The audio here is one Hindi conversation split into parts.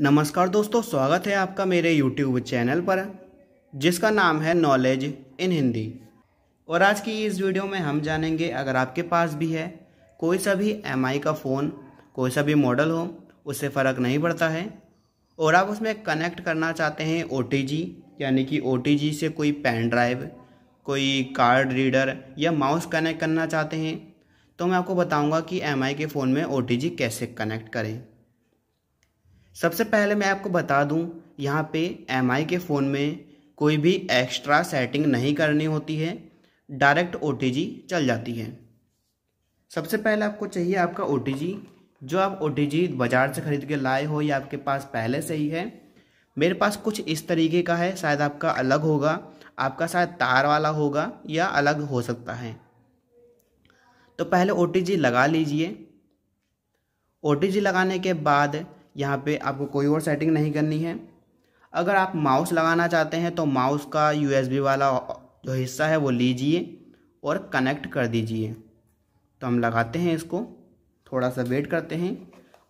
नमस्कार दोस्तों स्वागत है आपका मेरे यूट्यूब चैनल पर जिसका नाम है नॉलेज इन हिंदी और आज की इस वीडियो में हम जानेंगे अगर आपके पास भी है कोई सा भी एम का फ़ोन कोई सा भी मॉडल हो उससे फ़र्क नहीं पड़ता है और आप उसमें कनेक्ट करना चाहते हैं ओ यानी कि ओ से कोई पेन ड्राइव कोई कार्ड रीडर या माउस कनेक्ट करना चाहते हैं तो मैं आपको बताऊंगा कि एम के फ़ोन में ओ कैसे कनेक्ट करें सबसे पहले मैं आपको बता दूं यहाँ पे एम के फ़ोन में कोई भी एक्स्ट्रा सेटिंग नहीं करनी होती है डायरेक्ट ओ चल जाती है सबसे पहले आपको चाहिए आपका ओ जो आप ओ बाज़ार से ख़रीद के लाए हो या आपके पास पहले से ही है मेरे पास कुछ इस तरीके का है शायद आपका अलग होगा आपका शायद तार वाला होगा या अलग हो सकता है तो पहले ओ लगा लीजिए ओ लगाने के बाद यहाँ पे आपको कोई और सेटिंग नहीं करनी है अगर आप माउस लगाना चाहते हैं तो माउस का यू वाला जो हिस्सा है वो लीजिए और कनेक्ट कर दीजिए तो हम लगाते हैं इसको थोड़ा सा वेट करते हैं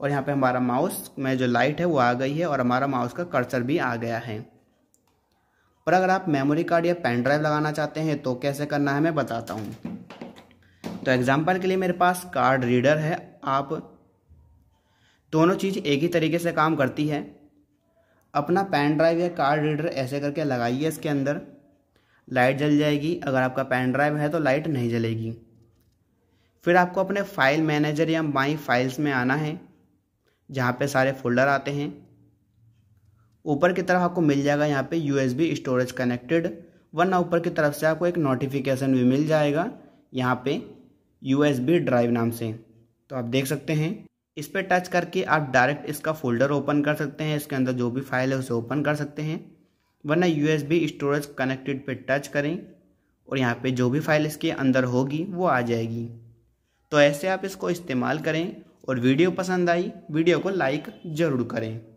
और यहाँ पे हमारा माउस में जो लाइट है वो आ गई है और हमारा माउस का कर्सर भी आ गया है पर अगर आप मेमोरी कार्ड या पेन ड्राइव लगाना चाहते हैं तो कैसे करना है मैं बताता हूँ तो एग्ज़ाम्पल के लिए मेरे पास कार्ड रीडर है आप दोनों चीज़ एक ही तरीके से काम करती है अपना पेन ड्राइव या कार्ड रीडर ऐसे करके लगाइए इसके अंदर लाइट जल जाएगी अगर आपका पेन ड्राइव है तो लाइट नहीं जलेगी फिर आपको अपने फाइल मैनेजर या माई फाइल्स में आना है जहाँ पे सारे फोल्डर आते हैं ऊपर की तरफ आपको मिल जाएगा यहाँ पे यू स्टोरेज कनेक्टेड वरना ऊपर की तरफ से आपको एक नोटिफिकेशन भी मिल जाएगा यहाँ पे यू ड्राइव नाम से तो आप देख सकते हैं इस पर टच करके आप डायरेक्ट इसका फोल्डर ओपन कर सकते हैं इसके अंदर जो भी फाइल है उसे ओपन कर सकते हैं वरना यू स्टोरेज कनेक्टेड पर टच करें और यहाँ पे जो भी फाइल इसके अंदर होगी वो आ जाएगी तो ऐसे आप इसको इस्तेमाल करें और वीडियो पसंद आई वीडियो को लाइक ज़रूर करें